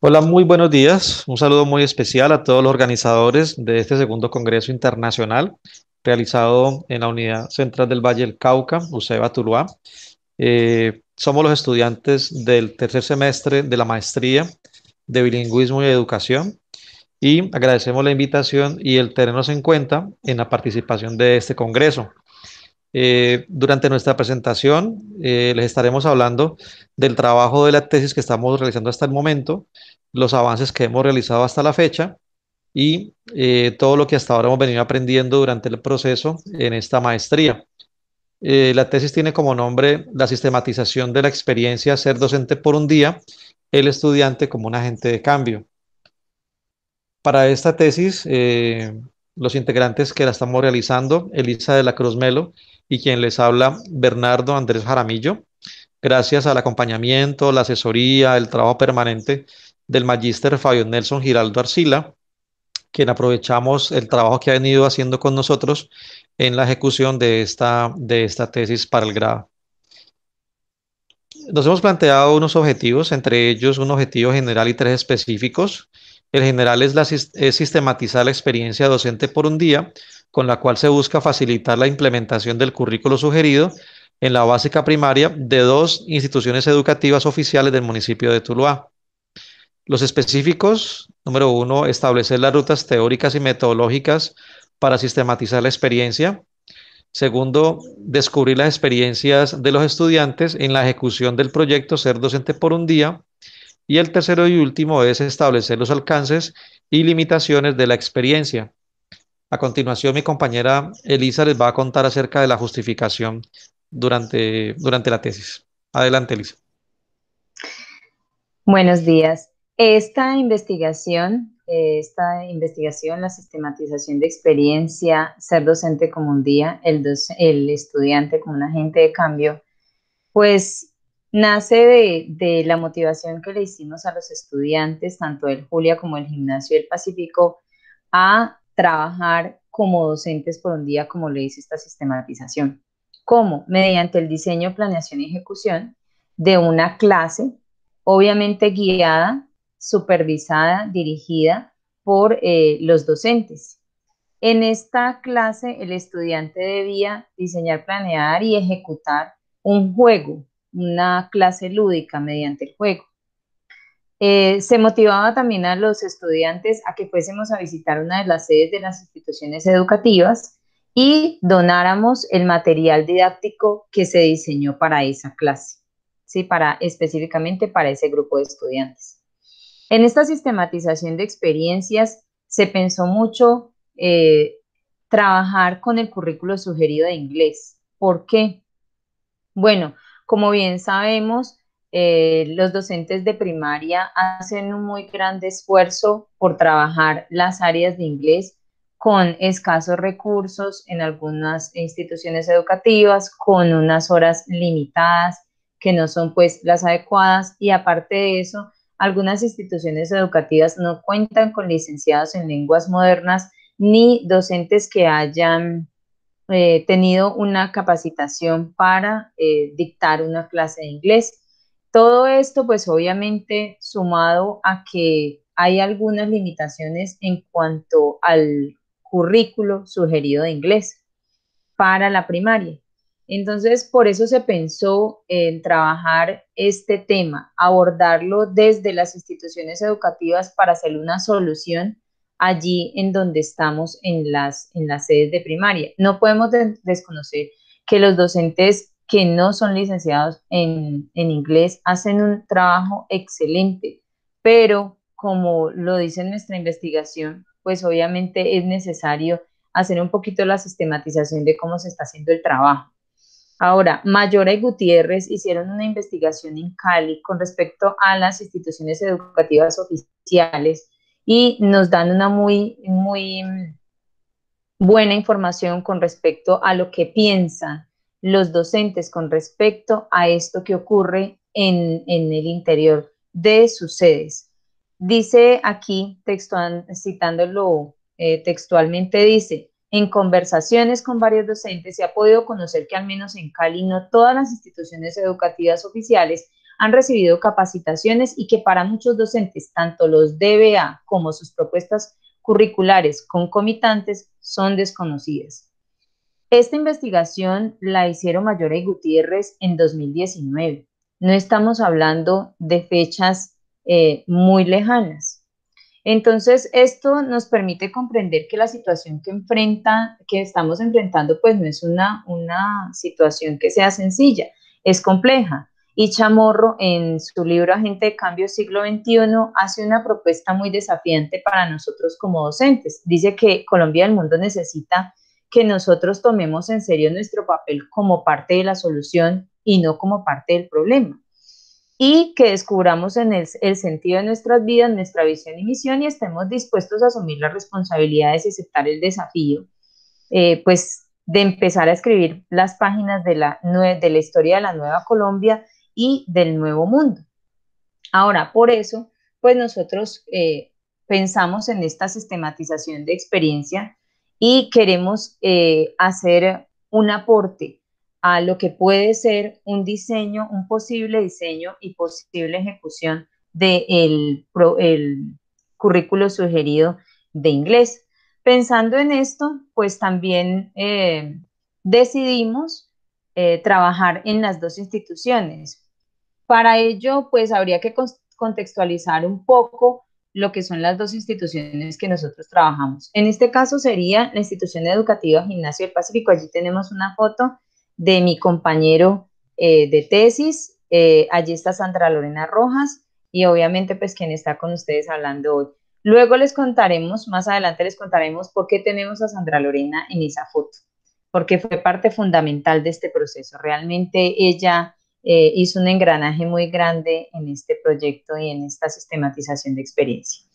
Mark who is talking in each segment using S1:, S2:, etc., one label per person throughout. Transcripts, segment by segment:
S1: Hola, muy buenos días. Un saludo muy especial a todos los organizadores de este segundo Congreso Internacional realizado en la Unidad Central del Valle del Cauca, UCEBA Tuluá. Eh, somos los estudiantes del tercer semestre de la maestría de bilingüismo y educación y agradecemos la invitación y el tenernos en cuenta en la participación de este Congreso. Eh, durante nuestra presentación eh, les estaremos hablando del trabajo de la tesis que estamos realizando hasta el momento los avances que hemos realizado hasta la fecha y eh, todo lo que hasta ahora hemos venido aprendiendo durante el proceso en esta maestría. Eh, la tesis tiene como nombre la sistematización de la experiencia ser docente por un día, el estudiante como un agente de cambio. Para esta tesis, eh, los integrantes que la estamos realizando, Elisa de la Cruz Melo y quien les habla, Bernardo Andrés Jaramillo, gracias al acompañamiento, la asesoría, el trabajo permanente del magíster Fabio Nelson Giraldo Arcila, quien aprovechamos el trabajo que ha venido haciendo con nosotros en la ejecución de esta, de esta tesis para el grado. Nos hemos planteado unos objetivos, entre ellos un objetivo general y tres específicos. El general es, la, es sistematizar la experiencia docente por un día, con la cual se busca facilitar la implementación del currículo sugerido en la básica primaria de dos instituciones educativas oficiales del municipio de Tuluá. Los específicos, número uno, establecer las rutas teóricas y metodológicas para sistematizar la experiencia. Segundo, descubrir las experiencias de los estudiantes en la ejecución del proyecto Ser Docente por un Día. Y el tercero y último es establecer los alcances y limitaciones de la experiencia. A continuación, mi compañera Elisa les va a contar acerca de la justificación durante, durante la tesis. Adelante, Elisa.
S2: Buenos días. Esta investigación, esta investigación, la sistematización de experiencia, ser docente como un día, el, el estudiante como un agente de cambio, pues nace de, la motivación que le hicimos a los estudiantes, tanto el Julia como el Gimnasio del Pacífico, a trabajar como docentes por un día, como le dice esta sistematización. ¿Cómo? Mediante el diseño, planeación y ejecución de una clase, obviamente guiada supervisada, dirigida por eh, los docentes. En esta clase, el estudiante debía diseñar, planear y ejecutar un juego, una clase lúdica mediante el juego. Eh, se motivaba también a los estudiantes a que fuésemos a visitar una de las sedes de las instituciones educativas y donáramos el material didáctico que se diseñó para esa clase, ¿sí? para, específicamente para ese grupo de estudiantes. En esta sistematización de experiencias se pensó mucho eh, trabajar con el currículo sugerido de inglés. ¿Por qué? Bueno, como bien sabemos, eh, los docentes de primaria hacen un muy grande esfuerzo por trabajar las áreas de inglés con escasos recursos en algunas instituciones educativas, con unas horas limitadas que no son pues las adecuadas y aparte de eso, algunas instituciones educativas no cuentan con licenciados en lenguas modernas ni docentes que hayan eh, tenido una capacitación para eh, dictar una clase de inglés. Todo esto, pues obviamente, sumado a que hay algunas limitaciones en cuanto al currículo sugerido de inglés para la primaria. Entonces, por eso se pensó en trabajar este tema, abordarlo desde las instituciones educativas para hacer una solución allí en donde estamos en las, en las sedes de primaria. No podemos desconocer que los docentes que no son licenciados en, en inglés hacen un trabajo excelente, pero como lo dice nuestra investigación, pues obviamente es necesario hacer un poquito la sistematización de cómo se está haciendo el trabajo. Ahora, Mayora y Gutiérrez hicieron una investigación en Cali con respecto a las instituciones educativas oficiales y nos dan una muy, muy mm, buena información con respecto a lo que piensan los docentes con respecto a esto que ocurre en, el interior de sus sedes. Dice aquí, textual, citándolo eh, textualmente, dice, en conversaciones con varios docentes se ha podido conocer que al menos en Cali no todas las instituciones educativas oficiales han recibido capacitaciones y que para muchos docentes tanto los DBA como sus propuestas curriculares concomitantes son desconocidas. Esta investigación la hicieron Mayor y Gutiérrez en 2019. No estamos hablando de fechas eh, muy lejanas. Entonces, esto nos permite comprender que la situación que enfrenta, que estamos enfrentando, pues no es una, una situación que sea sencilla, es compleja. Y Chamorro, en su libro Agente de Cambio Siglo XXI, hace una propuesta muy desafiante para nosotros como docentes. Dice que Colombia del mundo necesita que nosotros tomemos en serio nuestro papel como parte de la solución y no como parte del problema y que descubramos en el, sentido de nuestras vidas, nuestra visión y misión y estemos dispuestos a asumir las responsabilidades y aceptar el desafío, eh, pues de empezar a escribir las páginas de la, de la historia de la Nueva Colombia y del Nuevo Mundo. Ahora, por eso, pues nosotros eh, pensamos en esta sistematización de experiencia y queremos eh, hacer un aporte a lo que puede ser un diseño, un posible diseño y posible ejecución del currículo sugerido de inglés. Pensando en esto, pues también eh, decidimos eh, trabajar en las dos instituciones. Para ello, pues habría que contextualizar un poco lo que son las dos instituciones que nosotros trabajamos. En este caso sería la institución educativa Gimnasio del Pacífico. Allí tenemos una foto de mi compañero eh, de tesis. Eh, allí está Sandra Lorena Rojas y obviamente pues quien está con ustedes hablando hoy. Luego les contaremos, más adelante les contaremos por qué tenemos a Sandra Lorena en esa foto, porque fue parte fundamental de este proceso. Realmente ella eh, hizo un engranaje muy grande en este proyecto y en esta sistematización de experiencia.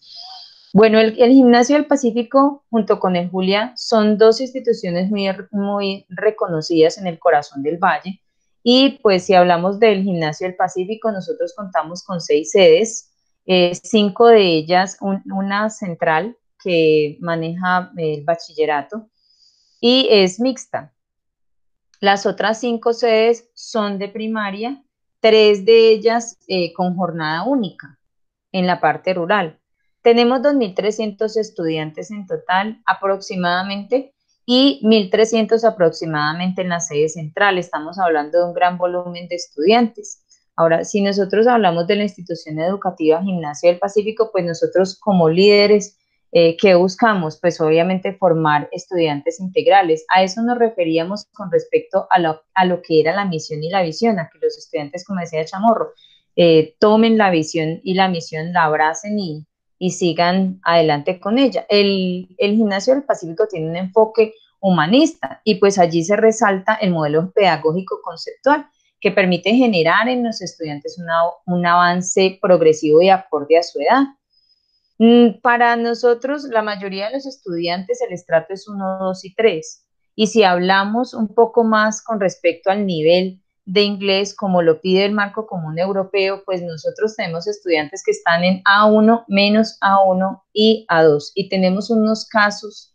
S2: Bueno, el, Gimnasio del Pacífico junto con el Julia son dos instituciones muy, muy reconocidas en el corazón del valle. Y pues si hablamos del Gimnasio del Pacífico, nosotros contamos con seis sedes, eh, cinco de ellas, una central que maneja el bachillerato y es mixta. Las otras cinco sedes son de primaria, tres de ellas eh, con jornada única en la parte rural tenemos 2.300 estudiantes en total aproximadamente y 1.300 aproximadamente en la sede central. Estamos hablando de un gran volumen de estudiantes. Ahora, si nosotros hablamos de la institución educativa Gimnasia del Pacífico, pues nosotros como líderes, eh, ¿qué buscamos? Pues obviamente formar estudiantes integrales. A eso nos referíamos con respecto a lo, a lo que era la misión y la visión, a que los estudiantes, como decía Chamorro, eh, tomen la visión y la misión, la abracen y, y sigan adelante con ella. El, gimnasio del Pacífico tiene un enfoque humanista y pues allí se resalta el modelo pedagógico conceptual que permite generar en los estudiantes un avance progresivo y acorde a su edad. Mm, para nosotros, la mayoría de los estudiantes, el estrato es 1, 2 y 3. Y si hablamos un poco más con respecto al nivel de inglés, como lo pide el marco común europeo, pues nosotros tenemos estudiantes que están en A1, menos A1 y A2. Y tenemos unos casos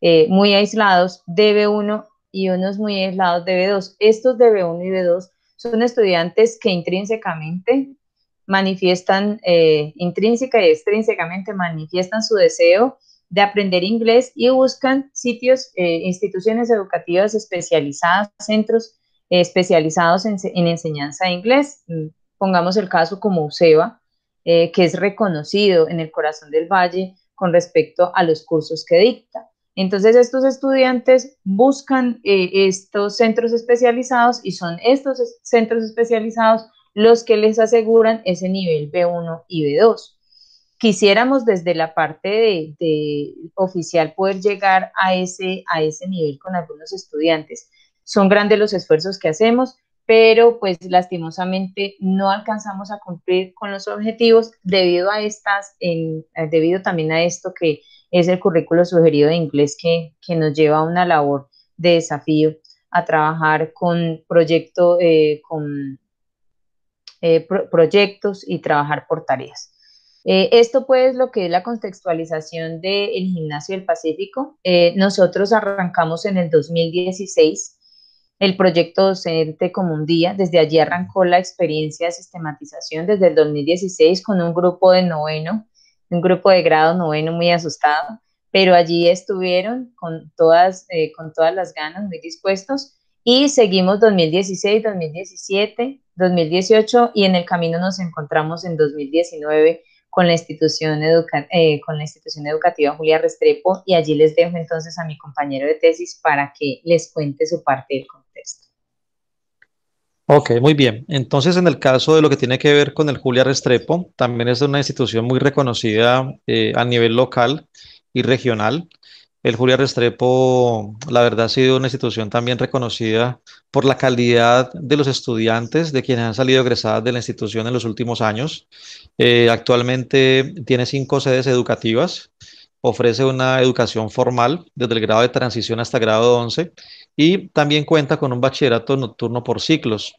S2: eh, muy aislados de B1 y unos muy aislados de B2. Estos de B1 y B2 son estudiantes que intrínsecamente manifiestan, eh, intrínseca y extrínsecamente manifiestan su deseo de aprender inglés y buscan sitios, eh, instituciones educativas especializadas, centros especializados en, enseñanza de inglés. Mm, pongamos el caso como UCEBA, eh, que es reconocido en el corazón del valle con respecto a los cursos que dicta. Entonces estos estudiantes buscan eh, estos centros especializados y son estos centros especializados los que les aseguran ese nivel B1 y B2. Quisiéramos desde la parte de, de oficial poder llegar a ese, a ese nivel con algunos estudiantes son grandes los esfuerzos que hacemos, pero pues lastimosamente no alcanzamos a cumplir con los objetivos debido a estas, en, eh, debido también a esto que es el currículo sugerido de inglés que, nos lleva a una labor de desafío, a trabajar con proyecto, eh, con eh, proyectos y trabajar por tareas. esto pues lo que es la contextualización del Gimnasio del Pacífico. nosotros arrancamos en el 2016 el proyecto docente como un día. Desde allí arrancó la experiencia de sistematización desde el 2016 con un grupo de noveno, un grupo de grado noveno muy asustado, pero allí estuvieron con todas, eh, con todas las ganas, muy dispuestos. Y seguimos 2016, 2017, 2018 y en el camino nos encontramos en 2019 con la institución, educa eh, con la institución educativa Julia Restrepo y allí les dejo entonces a mi compañero de tesis para que les cuente su parte del
S1: Ok, muy bien. Entonces, en el caso de lo que tiene que ver con el Julia Restrepo, también es una institución muy reconocida eh, a nivel local y regional. El Julia Restrepo, la verdad, ha sido una institución también reconocida por la calidad de los estudiantes, de quienes han salido egresadas de la institución en los últimos años. Eh, actualmente tiene cinco sedes educativas, ofrece una educación formal desde el grado de transición hasta grado 11 y también cuenta con un bachillerato nocturno por ciclos.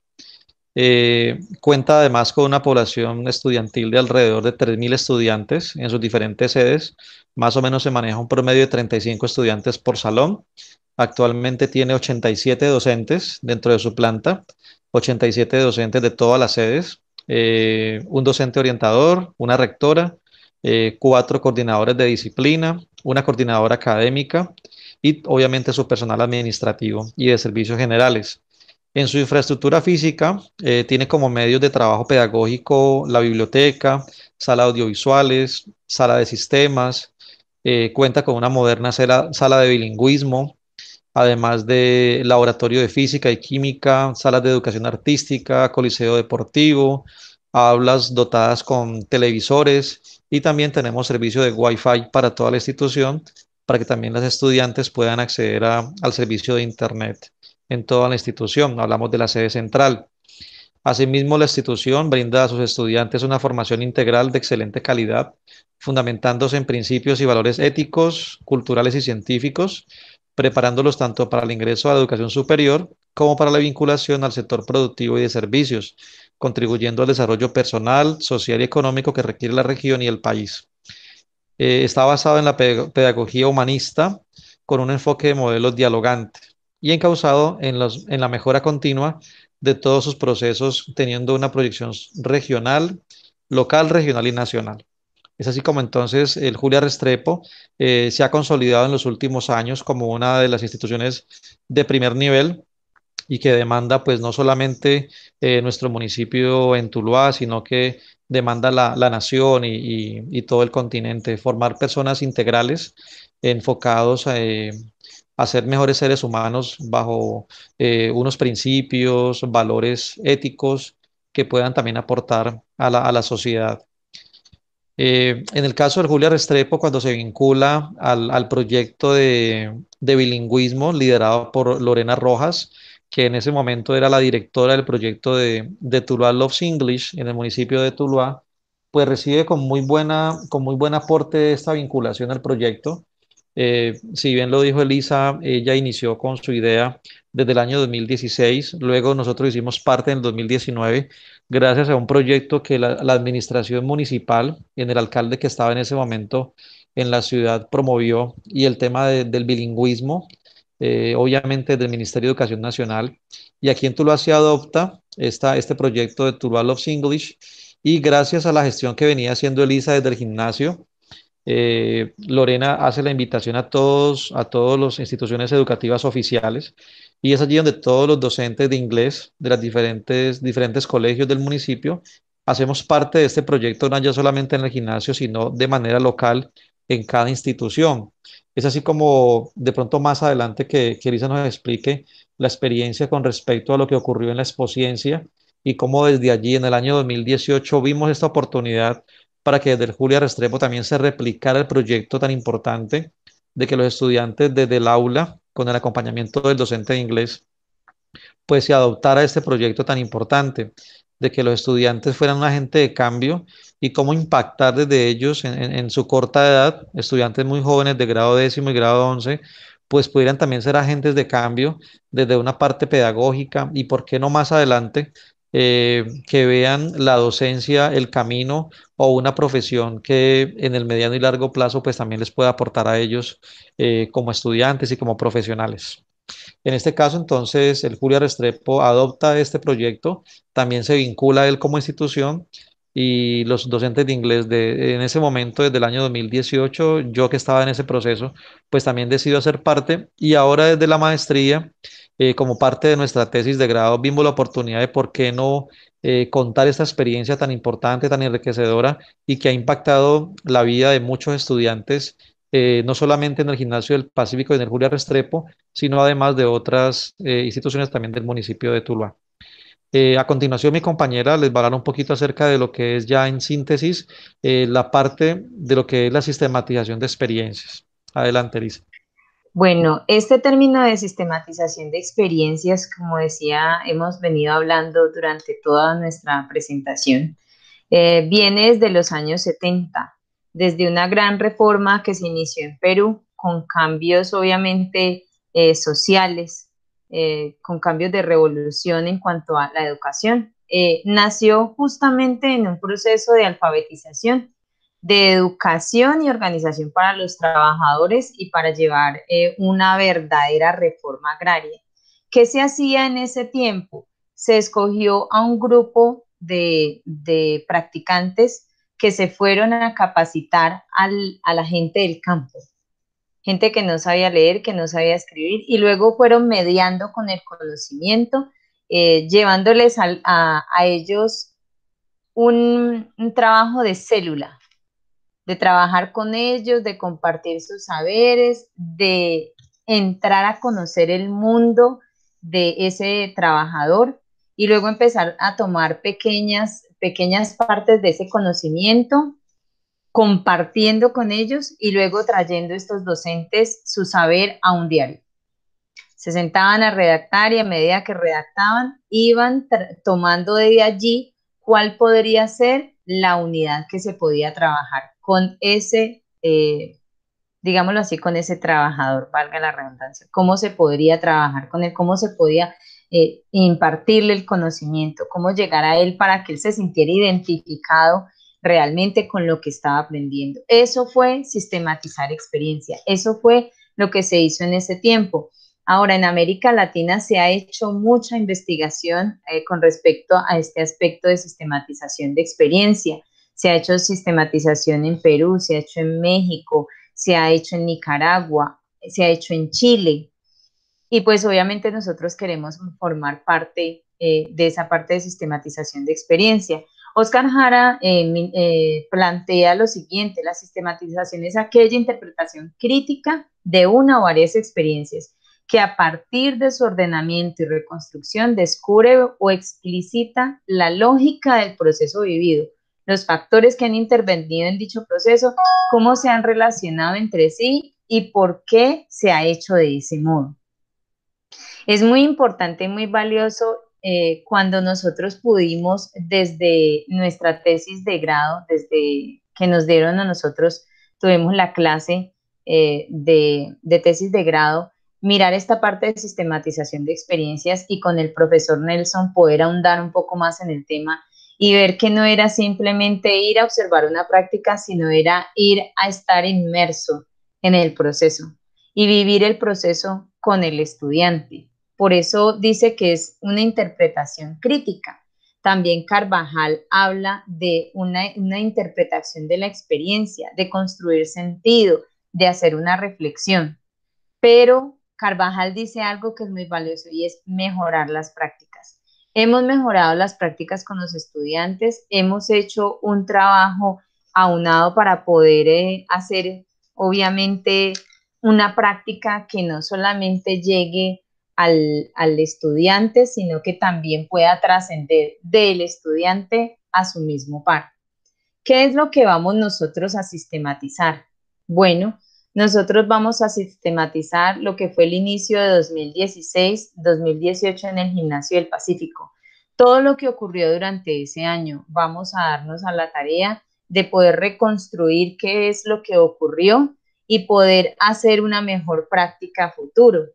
S1: Eh, cuenta además con una población estudiantil de alrededor de 3.000 estudiantes en sus diferentes sedes. Más o menos se maneja un promedio de 35 estudiantes por salón. Actualmente tiene 87 docentes dentro de su planta, 87 docentes de todas las sedes, eh, un docente orientador, una rectora, eh, cuatro coordinadores de disciplina, una coordinadora académica, y obviamente su personal administrativo y de servicios generales. En su infraestructura física eh, tiene como medios de trabajo pedagógico la biblioteca, sala audiovisuales, sala de sistemas, eh, cuenta con una moderna sala, sala de bilingüismo, además de laboratorio de física y química, salas de educación artística, coliseo deportivo, aulas dotadas con televisores y también tenemos servicio de Wi-Fi para toda la institución para que también las estudiantes puedan acceder al servicio de Internet en toda la institución. Hablamos de la sede central. Asimismo, la institución brinda a sus estudiantes una formación integral de excelente calidad, fundamentándose en principios y valores éticos, culturales y científicos, preparándolos tanto para el ingreso a la educación superior como para la vinculación al sector productivo y de servicios, contribuyendo al desarrollo personal, social y económico que requiere la región y el país. Eh, está basado en la pedagogía humanista con un enfoque de modelos dialogantes y encausado en, en la mejora continua de todos sus procesos, teniendo una proyección regional, local, regional y nacional. Es así como entonces el Julia Restrepo eh, se ha consolidado en los últimos años como una de las instituciones de primer nivel y que demanda pues no solamente eh, nuestro municipio en Tuluá, sino que demanda la, nación y, todo el continente, formar personas integrales enfocados eh, a, ser mejores seres humanos bajo eh, unos principios, valores éticos que puedan también aportar a la, sociedad. Eh, en el caso de Julia Restrepo, cuando se vincula al, proyecto de bilingüismo liderado por Lorena Rojas, que en ese momento era la directora del proyecto de, de Tuluá Loves English en el municipio de Tuluá, pues recibe con muy, buena, con muy buen aporte esta vinculación al proyecto. Eh, si bien lo dijo Elisa, ella inició con su idea desde el año 2016, luego nosotros hicimos parte en el 2019, gracias a un proyecto que la, administración municipal, en el alcalde que estaba en ese momento en la ciudad, promovió, y el tema del bilingüismo, eh, obviamente del Ministerio de Educación Nacional, y aquí en Tuluá se adopta esta, este proyecto de Tuluá Loves English, y gracias a la gestión que venía haciendo Elisa desde el gimnasio, eh, Lorena hace la invitación a todos, a todas las instituciones educativas oficiales, y es allí donde todos los docentes de inglés de los diferentes, diferentes colegios del municipio hacemos parte de este proyecto, no ya solamente en el gimnasio, sino de manera local en cada institución. Es así como de pronto más adelante que, que Elisa nos explique la experiencia con respecto a lo que ocurrió en la expociencia y cómo desde allí en el año 2018 vimos esta oportunidad para que desde el Julia Restrepo también se replicara el proyecto tan importante de que los estudiantes desde el aula, con el acompañamiento del docente de inglés, pues se adoptara este proyecto tan importante de que los estudiantes fueran un agente de cambio y cómo impactar desde ellos en, su corta edad, estudiantes muy jóvenes de grado décimo y grado once, pues pudieran también ser agentes de cambio desde una parte pedagógica y por qué no más adelante eh, que vean la docencia, el camino o una profesión que en el mediano y largo plazo pues también les pueda aportar a ellos eh, como estudiantes y como profesionales. En este caso, entonces, el Julio Restrepo adopta este proyecto, también se vincula él como institución y los docentes de inglés de, en ese momento, desde el año 2018, yo que estaba en ese proceso, pues también decido hacer parte y ahora desde la maestría, eh, como parte de nuestra tesis de grado, vimos la oportunidad de por qué no eh, contar esta experiencia tan importante, tan enriquecedora y que ha impactado la vida de muchos estudiantes eh, no solamente en el Gimnasio del Pacífico y en el Julia Restrepo, sino además de otras eh, instituciones también del municipio de Tuluá. Eh, a continuación, mi compañera les va a hablar un poquito acerca de lo que es ya en síntesis la parte de lo que es la sistematización de experiencias. Adelante, Elisa.
S2: Bueno, este término de sistematización de experiencias, como decía, hemos venido hablando durante toda nuestra presentación, viene desde los años 70 desde una gran reforma que se inició en Perú, con cambios obviamente eh, sociales, eh, con cambios de revolución en cuanto a la educación. Eh, nació justamente en un proceso de alfabetización, de educación y organización para los trabajadores y para llevar una verdadera reforma agraria. ¿Qué se hacía en ese tiempo? Se escogió a un grupo de, de practicantes que se fueron a capacitar a la gente del campo, gente que no sabía leer, que no sabía escribir, y luego fueron mediando con el conocimiento, eh, llevándoles a, ellos un, un trabajo de célula, de trabajar con ellos, de compartir sus saberes, de entrar a conocer el mundo de ese trabajador y luego empezar a tomar pequeñas pequeñas partes de ese conocimiento, compartiendo con ellos y luego trayendo estos docentes su saber a un diario. Se sentaban a redactar y a medida que redactaban iban tomando de allí cuál podría ser la unidad que se podía trabajar con ese, eh, digámoslo así, con ese trabajador, valga la redundancia, cómo se podría trabajar con él, cómo se podía eh, impartirle el conocimiento, cómo llegar a él para que él se sintiera identificado realmente con lo que estaba aprendiendo. Eso fue sistematizar experiencia, eso fue lo que se hizo en ese tiempo. Ahora, en América Latina se ha hecho mucha investigación eh, con respecto a este aspecto de sistematización de experiencia. Se ha hecho sistematización en Perú, se ha hecho en México, se ha hecho en Nicaragua, se ha hecho en Chile, y pues obviamente nosotros queremos formar parte eh, de esa parte de sistematización de experiencia. Oscar Jara eh, eh, plantea lo siguiente, la sistematización es aquella interpretación crítica de una o varias experiencias que a partir de su ordenamiento y reconstrucción descubre o explicita la lógica del proceso vivido, los factores que han intervenido en dicho proceso, cómo se han relacionado entre sí y por qué se ha hecho de ese modo. Es muy importante y muy valioso eh, cuando nosotros pudimos desde nuestra tesis de grado, desde que nos dieron a nosotros, tuvimos la clase eh, de, de tesis de grado, mirar esta parte de sistematización de experiencias y con el profesor Nelson poder ahondar un poco más en el tema y ver que no era simplemente ir a observar una práctica, sino era ir a estar inmerso en el proceso y vivir el proceso con el estudiante. Por eso dice que es una interpretación crítica. También Carvajal habla de una, interpretación de la experiencia, de construir sentido, de hacer una reflexión. Pero Carvajal dice algo que es muy valioso y es mejorar las prácticas. Hemos mejorado las prácticas con los estudiantes, hemos hecho un trabajo aunado para poder eh, hacer, obviamente, una práctica que no solamente llegue al, estudiante, sino que también pueda trascender del estudiante a su mismo par. ¿Qué es lo que vamos nosotros a sistematizar? Bueno, nosotros vamos a sistematizar lo que fue el inicio de 2016-2018 en el Gimnasio del Pacífico. Todo lo que ocurrió durante ese año, vamos a darnos a la tarea de poder reconstruir qué es lo que ocurrió y poder hacer una mejor práctica futuro.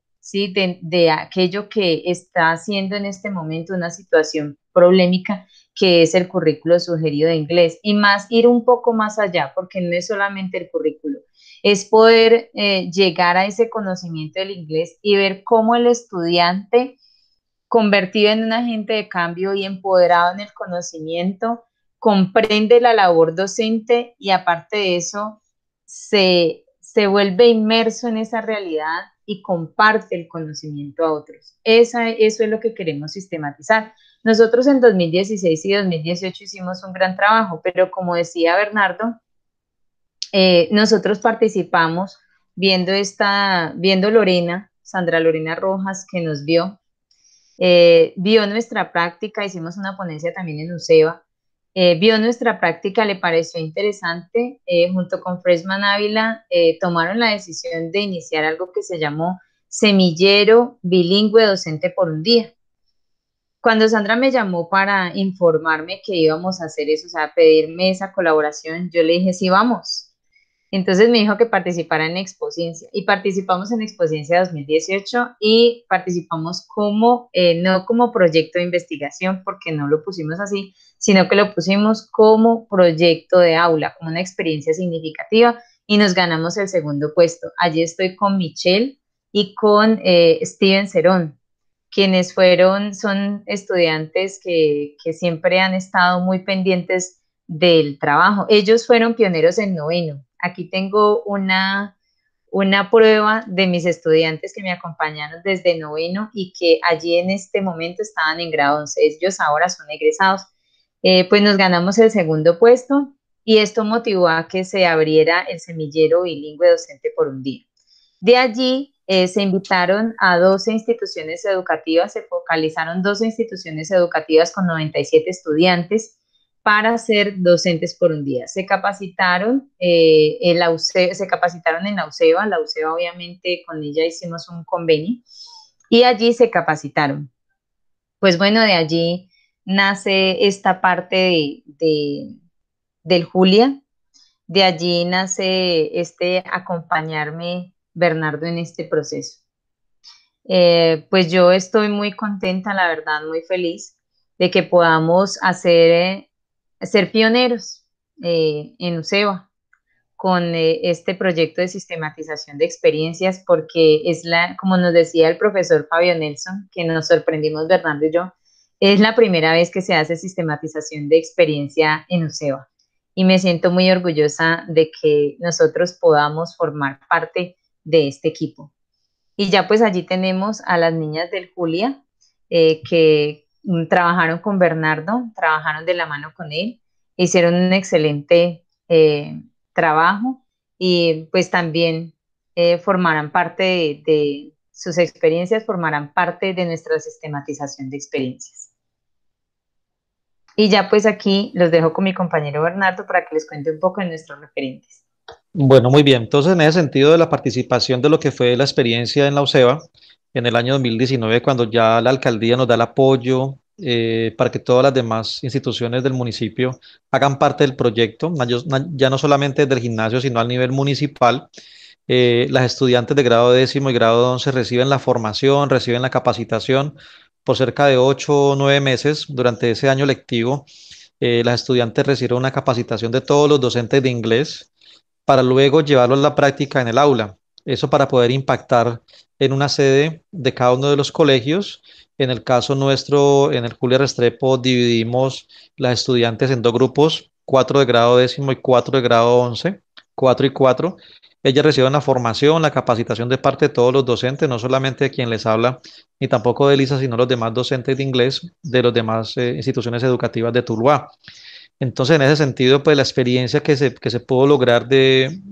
S2: De, aquello que está haciendo en este momento una situación problemática que es el currículo sugerido de inglés y más ir un poco más allá porque no es solamente el currículo es poder eh, llegar a ese conocimiento del inglés y ver cómo el estudiante convertido en un agente de cambio y empoderado en el conocimiento comprende la labor docente y aparte de eso se, se vuelve inmerso en esa realidad y comparte el conocimiento a otros. eso es lo que queremos sistematizar. Nosotros en 2016 y 2018 hicimos un gran trabajo, pero como decía Bernardo, eh, nosotros participamos viendo esta, viendo Lorena, Sandra Lorena Rojas, que nos vio, eh, vio nuestra práctica, hicimos una ponencia también en UCEBA, eh, vio nuestra práctica, le pareció interesante, eh, junto con Fresman Ávila eh, tomaron la decisión de iniciar algo que se llamó Semillero Bilingüe Docente por un Día. Cuando Sandra me llamó para informarme que íbamos a hacer eso, o sea, pedirme esa colaboración, yo le dije, sí, vamos. Entonces me dijo que participara en Expociencia y participamos en Expociencia 2018 y participamos como, no como proyecto de investigación, porque no lo pusimos así, sino que lo pusimos como proyecto de aula, como una experiencia significativa y nos ganamos el segundo puesto. Allí estoy con Michelle y con eh, Steven Cerón, quienes fueron, son estudiantes que, siempre han estado muy pendientes del trabajo. Ellos fueron pioneros en noveno. Aquí tengo una, una prueba de mis estudiantes que me acompañaron desde noveno y que allí en este momento estaban en grado 11. Ellos ahora son egresados eh, pues nos ganamos el segundo puesto y esto motivó a que se abriera el semillero bilingüe docente por un día. De allí eh, se invitaron a 12 instituciones educativas, se focalizaron 12 instituciones educativas con 97 estudiantes para ser docentes por un día. Se capacitaron, eh, en la UCE, se capacitaron en la UCEBA, la UCEBA obviamente con ella hicimos un convenio y allí se capacitaron. Pues bueno, de allí nace esta parte de, del Julia. De allí nace este acompañarme, Bernardo, en este proceso. Eh, pues yo estoy muy contenta, la verdad, muy feliz de que podamos hacer, eh, ser pioneros eh, en UCEBA con este proyecto de sistematización de experiencias, porque es la, como nos decía el profesor Fabio Nelson, que nos sorprendimos, Bernardo y yo, es la primera vez que se hace sistematización de experiencia en UCEBA y me siento muy orgullosa de que nosotros podamos formar parte de este equipo. Y ya pues allí tenemos a las niñas del Julia eh, que mm, trabajaron con Bernardo, trabajaron de la mano con él, hicieron un excelente eh, trabajo y pues también eh, formarán parte de sus experiencias, formarán parte de nuestra sistematización de experiencias. Y ya pues aquí los dejo con mi compañero Bernardo para que les cuente un poco de nuestros referentes.
S1: Bueno, muy bien. Entonces, en ese sentido de la participación de lo que fue la experiencia en la UCEBA en el año 2019, cuando ya la alcaldía nos da el apoyo eh, para que todas las demás instituciones del municipio hagan parte del proyecto, ya no solamente del gimnasio, sino al nivel municipal. Eh, las estudiantes de grado décimo y grado once reciben la formación, reciben la capacitación por cerca de ocho o nueve meses durante ese año lectivo. Eh, las estudiantes recibieron una capacitación de todos los docentes de inglés para luego llevarlo a la práctica en el aula. Eso para poder impactar en una sede de cada uno de los colegios. En el caso nuestro, en el Julio Restrepo, dividimos las estudiantes en dos grupos, cuatro de grado décimo y cuatro de grado once, cuatro y cuatro, ella recibe la formación, la capacitación de parte de todos los docentes, no solamente de quien les habla, ni tampoco de Elisa, sino los demás docentes de inglés de las demás eh, instituciones educativas de Tuluá. Entonces, en ese sentido, pues la experiencia que se, pudo lograr de,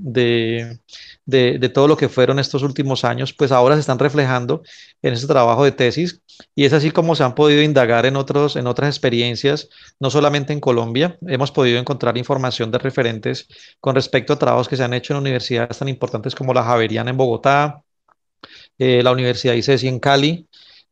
S1: todo lo que fueron estos últimos años, pues ahora se están reflejando en ese trabajo de tesis y es así como se han podido indagar en, otras experiencias, no solamente en Colombia, hemos podido encontrar información de referentes con respecto a trabajos que se han hecho en universidades tan importantes como la Javeriana en Bogotá, eh, la Universidad ICESI e en Cali,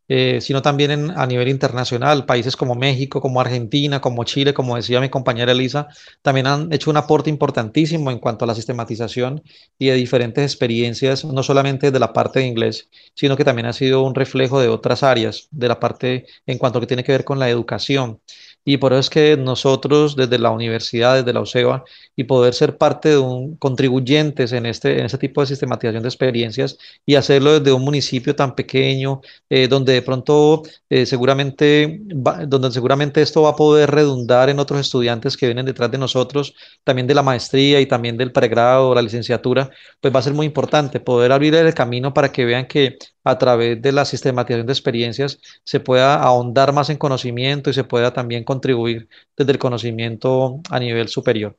S1: eh, sino también a nivel internacional. Países como México, como Argentina, como Chile, como decía mi compañera Elisa, también han hecho un aporte importantísimo en cuanto a la sistematización y de diferentes experiencias, no solamente de la parte de inglés, sino que también ha sido un reflejo de otras áreas, de la parte en cuanto a lo que tiene que ver con la educación. Y por eso es que nosotros desde la universidad, desde la UCEVA y poder ser parte de un contribuyentes en este, en este tipo de sistematización de experiencias y hacerlo desde un municipio tan pequeño, eh, donde de pronto eh, seguramente, donde seguramente esto va a poder redundar en otros estudiantes que vienen detrás de nosotros, también de la maestría y también del pregrado, la licenciatura, pues va a ser muy importante poder abrir el camino para que vean que a través de la sistematización de experiencias se pueda ahondar más en conocimiento y se pueda también contribuir desde el conocimiento a nivel superior.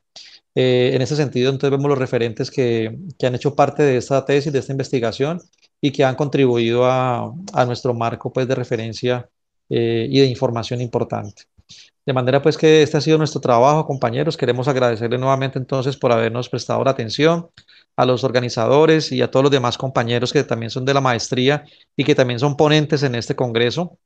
S1: Eh, en ese sentido, entonces vemos los referentes que, han hecho parte de esta tesis, de esta investigación y que han contribuido a, nuestro marco pues, de referencia eh, y de información importante. De manera pues que este ha sido nuestro trabajo, compañeros. Queremos agradecerle nuevamente entonces por habernos prestado la atención a los organizadores y a todos los demás compañeros que también son de la maestría y que también son ponentes en este congreso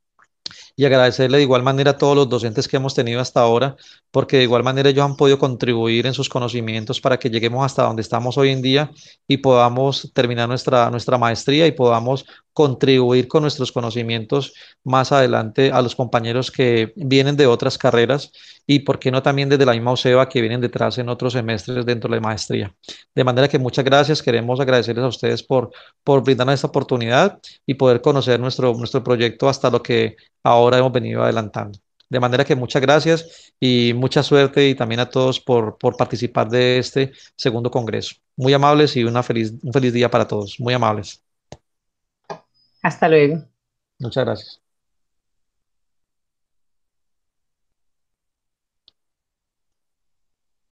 S1: y agradecerle de igual manera a todos los docentes que hemos tenido hasta ahora, porque de igual manera ellos han podido contribuir en sus conocimientos para que lleguemos hasta donde estamos hoy en día y podamos terminar nuestra, nuestra maestría y podamos contribuir con nuestros conocimientos más adelante a los compañeros que vienen de otras carreras y, por qué no, también desde la misma OSEBA que vienen detrás en otros semestres dentro de la maestría. De manera que muchas gracias, queremos agradecerles a ustedes por, por brindarnos esta oportunidad y poder conocer nuestro, nuestro proyecto hasta lo que ahora hemos venido adelantando. De manera que muchas gracias y mucha suerte y también a todos por, por participar de este segundo congreso. Muy amables y una feliz, un feliz día para todos. Muy amables.
S2: Hasta luego.
S1: Muchas gracias.